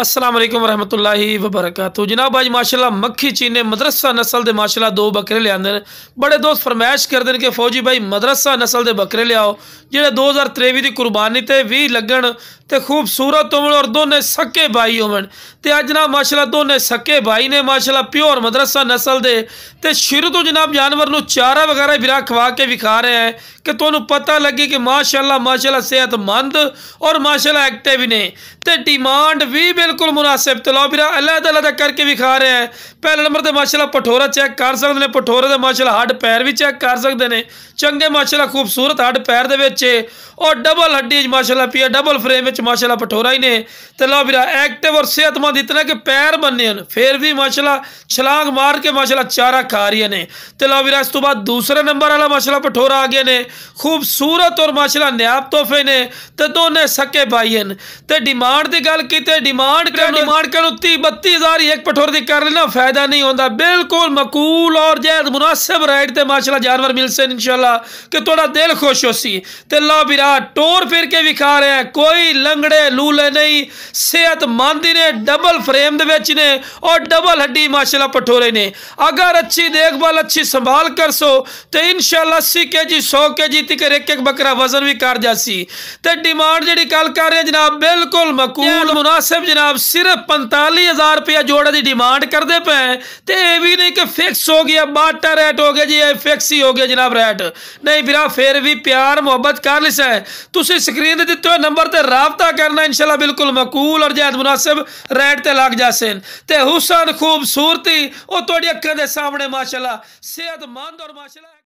ਅਸਲਾਮ ਅਲੈਕੁਮ ਰਹਿਮਤੁਲਾਹੀ ਵਬਰਕਾਤੂ ਜਨਾਬ ਅੱਜ ਮਾਸ਼ਾਅੱਲਾ ਮੱਖੀ ਚੀਨੇ ਮਦਰਸਾ ਨਸਲ ਦੇ ਮਾਸ਼ਾਅੱਲਾ ਦੋ ਬੱਕਰੇ ਲਿਆਂਦੇ ਨੇ ਬੜੇ ਦੋਸਤ ਫਰਮਾਇਸ਼ ਕਰਦੇ ਨੇ ਕਿ ਫੌਜੀ ਭਾਈ ਮਦਰਸਾ ਨਸਲ ਦੇ ਬੱਕਰੇ ਲਿਆਓ ਜਿਹੜੇ 2023 ਦੀ ਕੁਰਬਾਨੀ ਤੇ 20 ਲੱਗਣ ਤੇ ਖੂਬਸੂਰਤ ਹੋਣ ਔਰ ਦੋਨੇ ਸੱਕੇ ਭਾਈ ਹੋਣ ਤੇ ਅੱਜ ਨਾ ਮਾਸ਼ਾਅੱਲਾ ਦੋਨੇ ਸੱਕੇ ਭਾਈ ਨੇ ਮਾਸ਼ਾਅੱਲਾ ਪਿਓਰ ਮਦਰਸਾ ਨਸਲ ਦੇ ਤੇ ਸ਼ੁਰੂ ਤੋਂ ਜਨਾਬ ਜਾਨਵਰ ਨੂੰ ਚਾਰਾ ਵਗੈਰਾ ਵੀ ਖਵਾ ਕੇ ਵਿਖਾ ਰਹੇ ਹੈ ਕਿ ਤੁਹਾਨੂੰ ਪਤਾ ਲੱਗੇ ਕਿ ਮਾਸ਼ਾਅੱਲਾ ਮਾਸ਼ਾਅੱਲਾ ਸਿਹਤਮੰਦ ਔਰ ਮਾਸ਼ਾਅੱਲਾ ਐਕਟਿਵ ਨੇ ਤੇ ਡਿਮਾਂਡ ਵੀ ਬਿਲਕੁਲ ਮੁਨਾਸਿਬ ਤੇ ਲਓ ਵੀਰਾ ਅੱਲਾ ਤਾਲਾ ਦਾ ਕਰਕੇ ਵੀ ਖਾ ਰਿਹਾ ਹੈ ਪਹਿਲੇ ਨੰਬਰ ਤੇ ਮਾਸ਼ਾਅੱਲਾ ਪਠੋਰਾ ਚੈੱਕ ਕਰ ਸਕਦੇ ਨੇ ਪਠੋਰੇ ਦੇ ਮਾਸ਼ਾਅੱਲਾ ਹੱਡ ਪੈਰ ਵੀ ਚੈੱਕ ਕਰ ਸਕਦੇ ਨੇ ਚੰਗੇ ਮਾਸ਼ਾਅੱਲਾ ਖੂਬਸੂਰਤ ਹੱਡ ਪੈਰ ਦੇ ਵਿੱਚ ਔਰ ਡਬਲ ਹੱਡੀ ਮਾਸ਼ਾਅੱਲਾ ਪਿਆ ਡਬਲ ਫਰੇਮ ਵਿੱਚ ਮਾਸ਼ਾਅੱਲਾ ਪਠੋਰਾ ਹੀ ਨੇ ਤੇ ਲਓ ਵੀਰਾ ਐਕਟਿਵ ਔਰ ਸਿਹਤਮੰਦ ਇਤਨਾ ਕਿ ਪੈਰ ਬੰਨੇ ਹਨ ਫਿਰ ਵੀ ਮਾਸ਼ਾਅੱਲਾ ਛਲਾਂਗ ਮਾਰ ਕੇ ਮਾਸ਼ਾਅੱਲਾ ਚਾਰਾ ਖਾ ਰਹੀ ਨੇ ਤੇ ਲਓ ਵੀਰਾ ਇਸ ਤੋਂ ਬਾਅਦ ਦੂਸਰੇ ਨੰਬਰ ਵਾਲਾ ਮਾਸ਼ਾਅੱਲਾ ਪਠੋਰਾ ਆ ਗਿਆ ਨੇ ਖੂਬਸੂਰਤ ਔਰ ਮਾਸ਼ਾਅੱਲਾ ਨਿਆਬ ਤੋਹਫੇ ਨੇ ਤੇ ਦੋਨੇ ਸਕੇ ਭਾਈ ਹਨ ਤੇ ਡਿਮਾਂਡ ਦੀ ਗੱਲ ਕੀਤੇ ਡਿਮਾਂਡ ਡਿਮਾਂਡ ਕਰ ਡਿਮਾਂਡ ਕਰ 30 32000 ਇੱਕ ਪਠੋਰ ਦੀ ਕਰ ਲੈਣਾ ਫਾਇਦਾ ਨਹੀਂ ਹੁੰਦਾ ਬਿਲਕੁਲ ਮਕੂਲ ਔਰ ਜਾਇਜ਼ ਮੁਨਾਸਬ ਰੇਟ ਤੇ ਮਾਸ਼ਾਅੱਲਾ ਜਾਨਵਰ ਮਿਲ ਸੇ ਇਨਸ਼ਾਅੱਲਾ ਕਿ ਤੁਹਾਡਾ ਦਿਲ ਖੁਸ਼ ਹੋਸੀ ਤੇ ਲਾ ਵੀਰਾ ਟੋਰ ਫਿਰ ਕੇ ਵਿਖਾ ਰਿਹਾ ਕੋਈ ਲੰਗੜੇ ਲੂਲੇ ਨਹੀਂ ਸਿਹਤਮੰਦ ਨੇ ਡਬਲ ਫਰੇਮ ਦੇ ਵਿੱਚ ਨੇ ਔਰ ਡਬਲ ਹੱਡੀ ਮਾਸ਼ਾਅੱਲਾ ਪਠੋਰੇ ਨੇ ਅਗਰ ਅੱਛੀ ਦੇਖਭਾਲ ਅੱਛੀ ਸੰਭਾਲ ਕਰਸੋ ਤੇ ਇਨਸ਼ਾਅੱਲਾ 80 ਕੇਜੀ 100 ਕੇਜੀ ਤੱਕ ਇੱਕ ਇੱਕ ਬੱਕਰਾ ਵਜ਼ਨ ਵੀ ਕਰ ਜਾਸੀ ਤੇ ਡਿਮਾਂਡ ਜਿਹੜੀ ਗੱਲ ਕਰ ਰਹੇ ਜਨਾਬ ਬਿਲਕੁਲ ਮਕੂਲ ਮੁਨਾਸਬ ਜਨਾਬ ਜਨਾਬ ਸਿਰਫ 45000 ਰੁਪਏ ਜੋੜਾ ਦੀ ਡਿਮਾਂਡ ਕਰਦੇ ਪਏ ਤੇ ਇਹ ਵੀ ਨਹੀਂ ਕਿ ਫਿਕਸ ਹੋ ਗਿਆ ਬਾਟਾ ਰੇਟ ਹੋ ਗਿਆ ਜੀ ਇਹ ਫਿਕਸ ਹੀ ਹੋ ਗਿਆ ਜਨਾਬ ਰੇਟ ਨਹੀਂ ਵੀਰਾ ਫੇਰ ਵੀ ਪਿਆਰ ਮੁਹੱਬਤ ਕਰ ਲਿਸਾ ਤੁਸੀਂ ਸਕਰੀਨ ਤੇ ਦਿੱਤੇ ਹੋਏ ਨੰਬਰ ਤੇ ਰਾਬਤਾ ਕਰਨਾ ਇਨਸ਼ਾਅੱਲਾ ਬਿਲਕੁਲ ਮਕੂਲ ਔਰ ਜਾਇਦ ਮੁਨਾਸਬ ਰੇਟ ਤੇ ਲੱਗ ਜਾਸੇ ਤੇ ਹੁਸਨ ਖੂਬਸੂਰਤੀ ਉਹ ਤੁਹਾਡੀ ਅੱਖਾਂ ਦੇ ਸਾਹਮਣੇ ਮਾਸ਼ਾਅੱਲਾ ਸਿਹਤਮੰਦ ਔਰ ਮਾਸ਼ਾਅੱਲਾ